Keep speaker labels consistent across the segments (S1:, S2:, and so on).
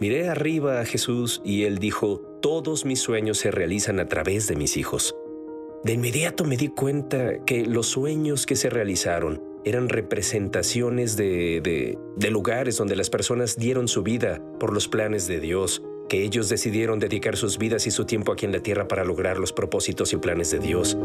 S1: Miré arriba a Jesús y él dijo, todos mis sueños se realizan a través de mis hijos. De inmediato me di cuenta que los sueños que se realizaron eran representaciones de, de, lugares donde las personas dieron su vida por los planes de Dios, que ellos decidieron dedicar sus vidas y su tiempo aquí en la tierra para lograr los propósitos y planes de Dios.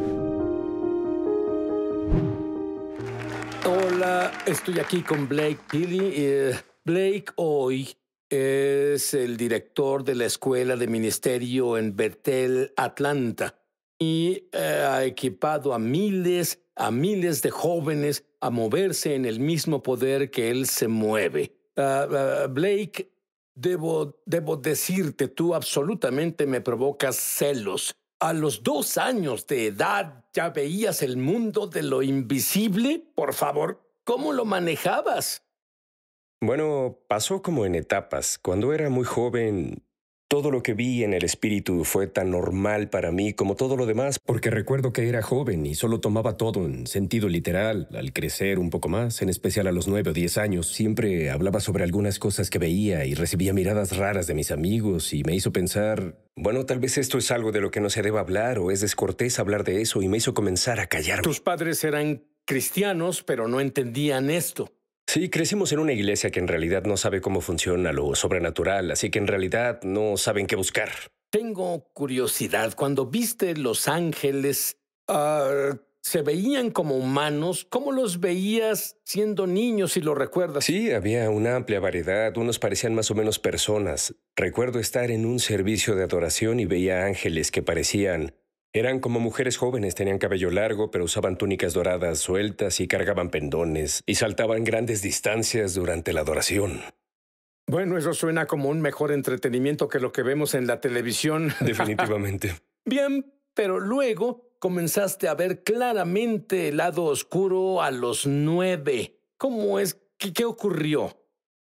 S2: Hola, estoy aquí con Blake Tilly eh, Blake hoy es el director de la Escuela de Ministerio en Bertel, Atlanta, y eh, ha equipado a miles, a miles de jóvenes a moverse en el mismo poder que él se mueve. Ah, ah, Blake, debo decirte, tú absolutamente me provocas celos. A los dos años de edad ya veías el mundo de lo invisible, por favor. ¿Cómo lo manejabas?
S1: Bueno, pasó como en etapas. Cuando era muy joven, todo lo que vi en el espíritu fue tan normal para mí como todo lo demás, porque recuerdo que era joven y solo tomaba todo en sentido literal. Al crecer un poco más, en especial a los nueve o diez años, siempre hablaba sobre algunas cosas que veía y recibía miradas raras de mis amigos y me hizo pensar, bueno, tal vez esto es algo de lo que no se deba hablar o es descortés hablar de eso y me hizo comenzar a callarme.
S2: Tus padres eran cristianos, pero no
S1: entendían esto. Sí, crecimos en una iglesia que en realidad no sabe cómo funciona lo sobrenatural, así que en realidad no saben qué buscar.
S2: Tengo curiosidad, cuando viste los ángeles, ah, ¿se veían como humanos? ¿Cómo los
S1: veías siendo niños, si lo recuerdas? Sí, había una amplia variedad, unos parecían más o menos personas. Recuerdo estar en un servicio de adoración y veía ángeles que parecían eran como mujeres jóvenes, tenían cabello largo, pero usaban túnicas doradas sueltas y cargaban pendones, y saltaban grandes distancias durante la adoración.
S2: Bueno, eso suena como un mejor entretenimiento que lo que vemos en la televisión. Definitivamente. Bien, pero luego comenzaste a ver claramente el lado oscuro a los nueve. ¿Cómo es? ¿Qué, qué ocurrió?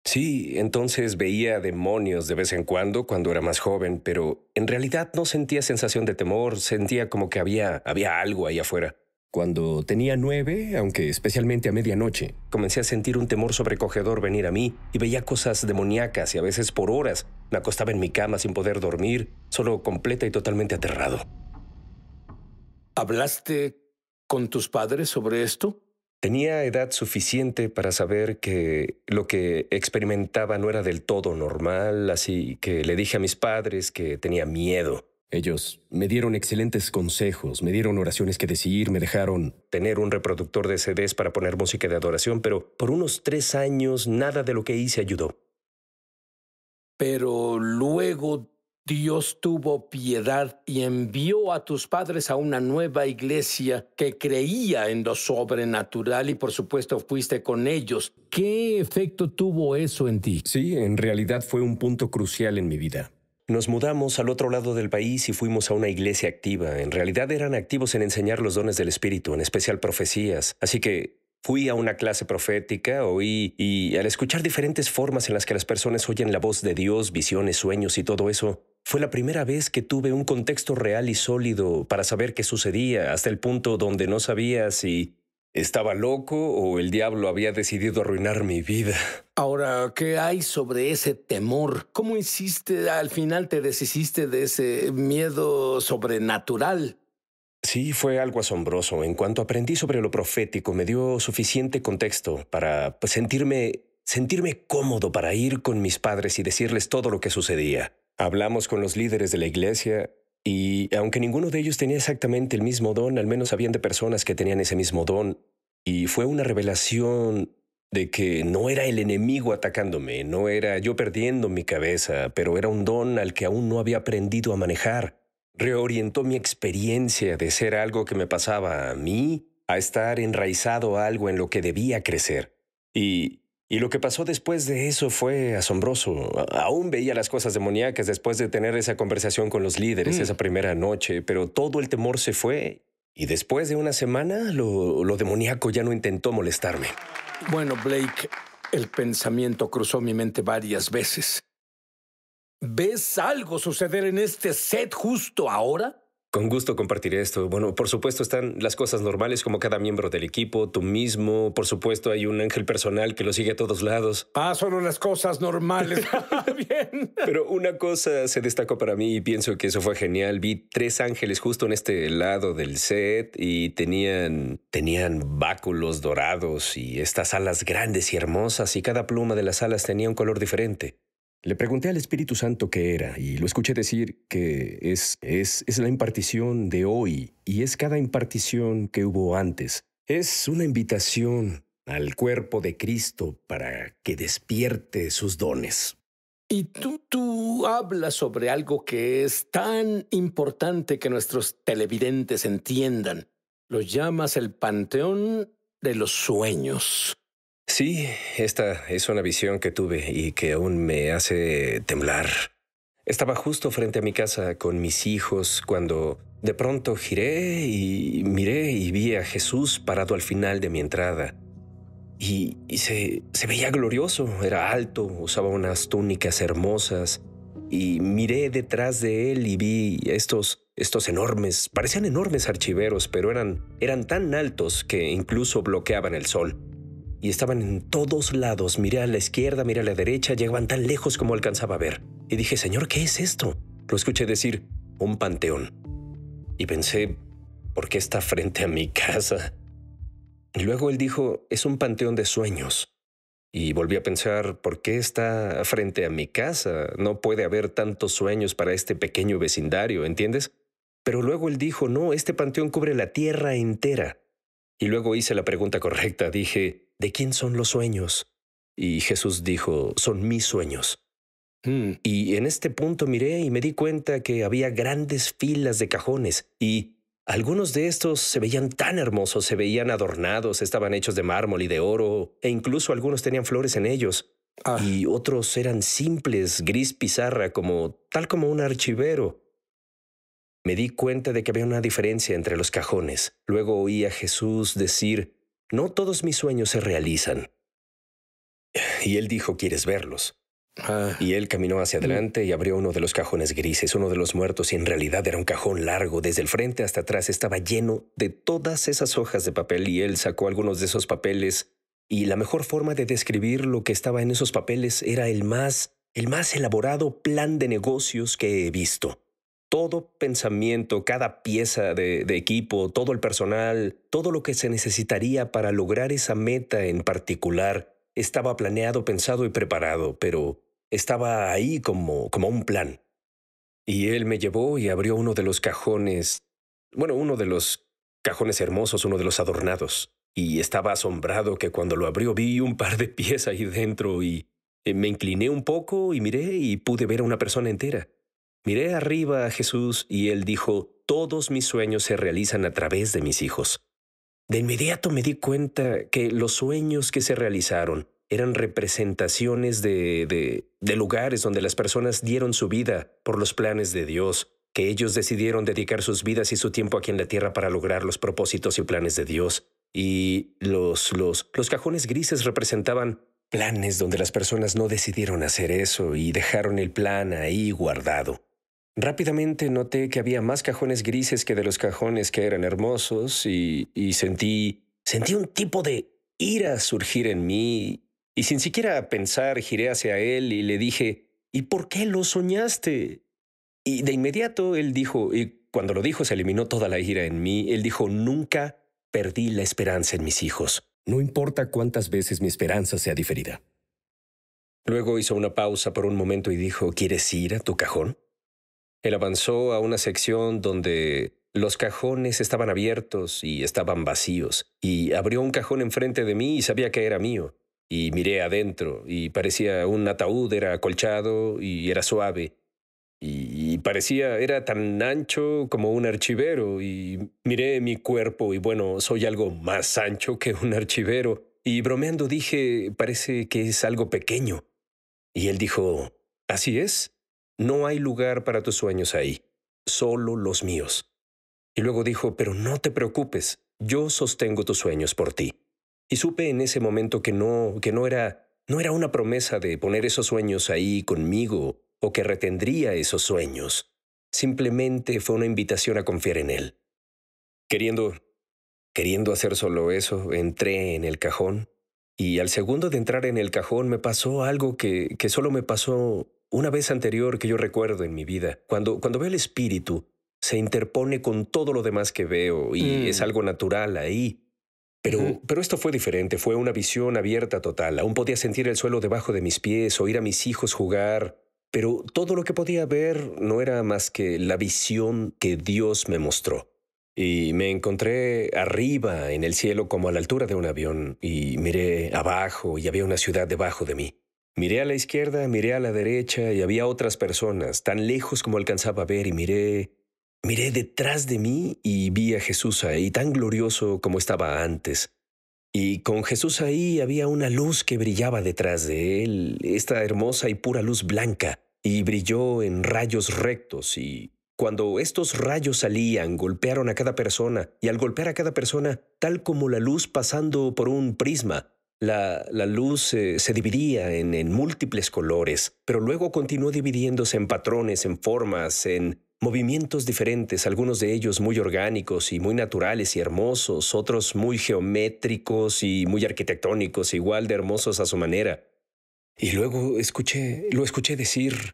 S1: Sí, entonces veía demonios de vez en cuando cuando era más joven, pero en realidad no sentía sensación de temor, sentía como que había, había algo ahí afuera. Cuando tenía nueve, aunque especialmente a medianoche, comencé a sentir un temor sobrecogedor venir a mí y veía cosas demoníacas y a veces por horas me acostaba en mi cama sin poder dormir, solo completa y totalmente aterrado. ¿Hablaste con tus padres sobre esto? Tenía edad suficiente para saber que lo que experimentaba no era del todo normal, así que le dije a mis padres que tenía miedo. Ellos me dieron excelentes consejos, me dieron oraciones que decir, me dejaron tener un reproductor de CDs para poner música de adoración, pero por unos tres años nada de lo que hice ayudó.
S2: Pero luego
S1: Dios tuvo piedad y envió a tus
S2: padres a una nueva iglesia que creía en lo sobrenatural y por supuesto
S1: fuiste con ellos. ¿Qué efecto tuvo eso en ti? Sí, en realidad fue un punto crucial en mi vida. Nos mudamos al otro lado del país y fuimos a una iglesia activa. En realidad eran activos en enseñar los dones del Espíritu, en especial profecías. Así que Fui a una clase profética, oí y al escuchar diferentes formas en las que las personas oyen la voz de Dios, visiones, sueños y todo eso, fue la primera vez que tuve un contexto real y sólido para saber qué sucedía, hasta el punto donde no sabía si estaba loco o el diablo había decidido arruinar mi vida.
S2: Ahora, ¿qué hay sobre ese temor? ¿Cómo hiciste, al final te deshiciste de ese miedo sobrenatural?
S1: Sí, fue algo asombroso. En cuanto aprendí sobre lo profético, me dio suficiente contexto para pues, sentirme, sentirme cómodo para ir con mis padres y decirles todo lo que sucedía. Hablamos con los líderes de la iglesia y aunque ninguno de ellos tenía exactamente el mismo don, al menos habían de personas que tenían ese mismo don y fue una revelación de que no era el enemigo atacándome, no era yo perdiendo mi cabeza, pero era un don al que aún no había aprendido a manejar. Reorientó mi experiencia de ser algo que me pasaba a mí a estar enraizado a algo en lo que debía crecer. Y y lo que pasó después de eso fue asombroso. Aún veía las cosas demoníacas después de tener esa conversación con los líderes mm. esa primera noche, pero todo el temor se fue y después de una semana lo demoníaco ya no intentó molestarme. Bueno, Blake, el pensamiento cruzó mi mente varias veces. ¿Ves algo suceder en este set justo ahora? Con gusto compartiré esto. Bueno, por supuesto están las cosas normales como cada miembro del equipo, tú mismo, por supuesto hay un ángel personal que lo sigue a todos lados. Ah, solo las cosas normales. Bien. Pero una cosa se destacó para mí y pienso que eso fue genial. Vi tres ángeles justo en este lado del set y tenían tenían báculos dorados y estas alas grandes y hermosas y cada pluma de las alas tenía un color diferente. Le pregunté al Espíritu Santo qué era y lo escuché decir que es, la impartición de hoy y es cada impartición que hubo antes. Es una invitación al cuerpo de Cristo para que despierte sus dones. Y tú, tú
S2: hablas sobre algo que es tan importante que nuestros televidentes entiendan. Lo llamas el panteón de los sueños.
S1: Sí, esta es una visión que tuve y que aún me hace temblar. Estaba justo frente a mi casa con mis hijos cuando de pronto giré y miré y vi a Jesús parado al final de mi entrada. Y, se, se veía glorioso, era alto, usaba unas túnicas hermosas. Y miré detrás de él y vi estos estos enormes, parecían enormes archiveros, pero eran, eran tan altos que incluso bloqueaban el sol y estaban en todos lados. Miré a la izquierda, miré a la derecha, llegaban tan lejos como alcanzaba a ver. Y dije, Señor, ¿qué es esto? Lo escuché decir, un panteón. Y pensé, ¿por qué está frente a mi casa? Y luego él dijo, es un panteón de sueños. Y volví a pensar, ¿por qué está frente a mi casa? No puede haber tantos sueños para este pequeño vecindario, ¿entiendes? Pero luego él dijo, no, este panteón cubre la tierra entera. Y luego hice la pregunta correcta, dije, ¿de quién son los sueños? Y Jesús dijo, son mis sueños. Hmm. Y en este punto miré y me di cuenta que había grandes filas de cajones y algunos de estos se veían tan hermosos, se veían adornados, estaban hechos de mármol y de oro, e incluso algunos tenían flores en ellos. Ah. Y otros eran simples, gris pizarra, como tal como un archivero. Me di cuenta de que había una diferencia entre los cajones. Luego oí a Jesús decir, no todos mis sueños se realizan. Y él dijo, ¿quieres verlos? Ah. Y él caminó hacia mm. adelante y abrió uno de los cajones grises, uno de los muertos, y en realidad era un cajón largo, desde el frente hasta atrás estaba lleno de todas esas hojas de papel y él sacó algunos de esos papeles y la mejor forma de describir lo que estaba en esos papeles era el más, el más elaborado plan de negocios que he visto todo pensamiento, cada pieza de, equipo, todo el personal, todo lo que se necesitaría para lograr esa meta en particular, estaba planeado, pensado y preparado, pero estaba ahí como, como un plan. Y él me llevó y abrió uno de los cajones, bueno, uno de los cajones hermosos, uno de los adornados. Y estaba asombrado que cuando lo abrió vi un par de pies ahí dentro y eh, me incliné un poco y miré y pude ver a una persona entera. Miré arriba a Jesús y él dijo, todos mis sueños se realizan a través de mis hijos. De inmediato me di cuenta que los sueños que se realizaron eran representaciones de, de, de, lugares donde las personas dieron su vida por los planes de Dios, que ellos decidieron dedicar sus vidas y su tiempo aquí en la tierra para lograr los propósitos y planes de Dios. Y los, los, los cajones grises representaban planes donde las personas no decidieron hacer eso y dejaron el plan ahí guardado. Rápidamente noté que había más cajones grises que de los cajones que eran hermosos y, sentí, sentí un tipo de ira surgir en mí y sin siquiera pensar giré hacia él y le dije, ¿y por qué lo soñaste? Y de inmediato él dijo, y cuando lo dijo se eliminó toda la ira en mí, él dijo, nunca perdí la esperanza en mis hijos. No importa cuántas veces mi esperanza sea diferida. Luego hizo una pausa por un momento y dijo, ¿quieres ir a tu cajón? Él avanzó a una sección donde los cajones estaban abiertos y estaban vacíos, y abrió un cajón enfrente de mí y sabía que era mío. Y miré adentro, y parecía un ataúd, era acolchado y era suave. Y, parecía, era tan ancho como un archivero, y miré mi cuerpo, y bueno, soy algo más ancho que un archivero. Y bromeando dije, parece que es algo pequeño. Y él dijo, ¿así es? No hay lugar para tus sueños ahí, solo los míos. Y luego dijo, pero no te preocupes, yo sostengo tus sueños por ti. Y supe en ese momento que no, que no era, no era una promesa de poner esos sueños ahí conmigo o que retendría esos sueños. Simplemente fue una invitación a confiar en él. Queriendo, queriendo hacer solo eso, entré en el cajón y al segundo de entrar en el cajón me pasó algo que, que solo me pasó una vez anterior que yo recuerdo en mi vida. Cuando, veo el espíritu, se interpone con todo lo demás que veo y es mm. algo natural ahí. Pero, pero esto fue diferente, fue una visión abierta total. Aún podía sentir el suelo debajo de mis pies, oír a mis hijos jugar, pero todo lo que podía ver no era más que la visión que Dios me mostró. Y me encontré arriba en el cielo como a la altura de un avión y miré abajo y había una ciudad debajo de mí. Miré a la izquierda, miré a la derecha y había otras personas, tan lejos como alcanzaba a ver, y miré... Miré detrás de mí y vi a Jesús ahí, tan glorioso como estaba antes. Y con Jesús ahí había una luz que brillaba detrás de él, esta hermosa y pura luz blanca, y brilló en rayos rectos, y cuando estos rayos salían, golpearon a cada persona, y al golpear a cada persona, tal como la luz pasando por un prisma, la, luz eh, se dividía en, en múltiples colores, pero luego continuó dividiéndose en patrones, en formas, en movimientos diferentes, algunos de ellos muy orgánicos y muy naturales y hermosos, otros muy geométricos y muy arquitectónicos, igual de hermosos a su manera. Y luego escuché, lo escuché decir,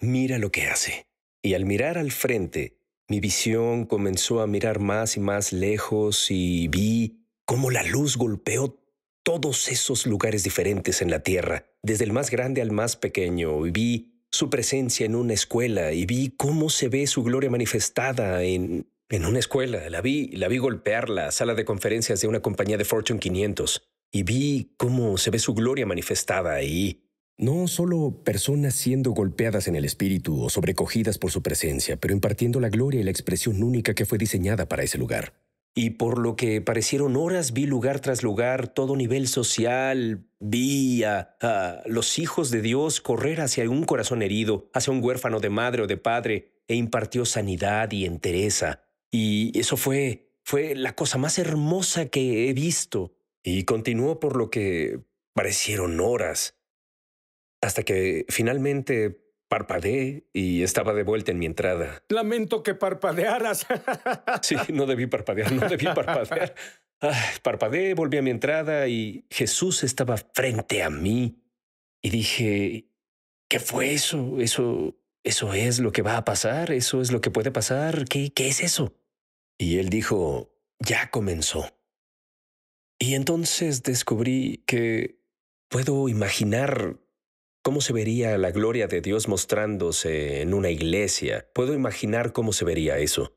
S1: mira lo que hace. Y al mirar al frente, mi visión comenzó a mirar más y más lejos y vi cómo la luz golpeó todos esos lugares diferentes en la Tierra, desde el más grande al más pequeño, y vi su presencia en una escuela, y vi cómo se ve su gloria manifestada en, una escuela. La vi, la vi golpear la sala de conferencias de una compañía de Fortune 500, y vi cómo se ve su gloria manifestada ahí. No solo personas siendo golpeadas en el espíritu o sobrecogidas por su presencia, pero impartiendo la gloria y la expresión única que fue diseñada para ese lugar y por lo que parecieron horas vi lugar tras lugar, todo nivel social, vi a, los hijos de Dios correr hacia un corazón herido, hacia un huérfano de madre o de padre, e impartió sanidad y entereza. Y eso fue, fue la cosa más hermosa que he visto. Y continuó por lo que parecieron horas, hasta que finalmente Parpadeé y estaba de vuelta en mi entrada.
S2: Lamento que parpadearas.
S1: sí, no debí parpadear, no debí parpadear. parpadeé, volví a mi entrada y Jesús estaba frente a mí. Y dije, ¿qué fue eso? Eso, eso es lo que va a pasar, eso es lo que puede pasar. ¿Qué, qué es eso? Y él dijo, ya comenzó. Y entonces descubrí que puedo imaginar ¿Cómo se vería la gloria de Dios mostrándose en una iglesia? Puedo imaginar cómo se vería eso.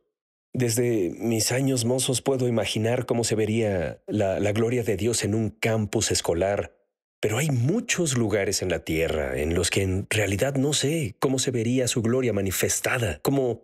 S1: Desde mis años mozos puedo imaginar cómo se vería la, gloria de Dios en un campus escolar, pero hay muchos lugares en la tierra en los que en realidad no sé cómo se vería su gloria manifestada, cómo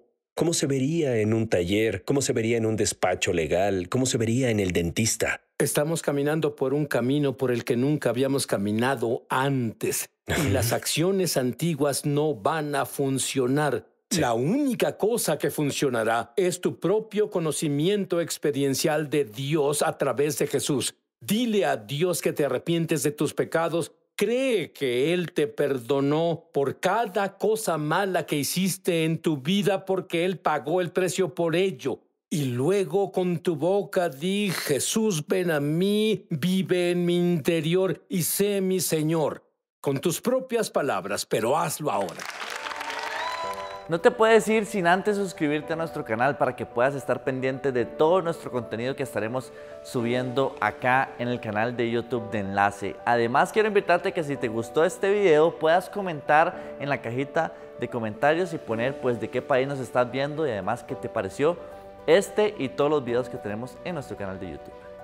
S1: se vería en un taller, cómo se vería en un despacho legal, cómo se vería en el dentista.
S2: Estamos caminando por un camino por el que nunca habíamos caminado antes y las acciones antiguas no van a funcionar. La única cosa que funcionará es tu propio conocimiento experiencial de Dios a través de Jesús. Dile a Dios que te arrepientes de tus pecados cree que Él te perdonó por cada cosa mala que hiciste en tu vida porque Él pagó el precio por ello. Y luego con tu boca di, Jesús, ven a mí, vive en mi interior y sé mi Señor, con tus propias palabras, pero hazlo ahora.
S1: No te puedes ir sin antes suscribirte a nuestro canal para que puedas estar pendiente de todo nuestro contenido que estaremos subiendo acá en el canal de YouTube de Enlace. Además quiero invitarte que si te gustó este video puedas comentar en la cajita de comentarios y poner pues de qué país nos estás viendo y además qué te pareció este y todos los videos que tenemos en nuestro canal de YouTube.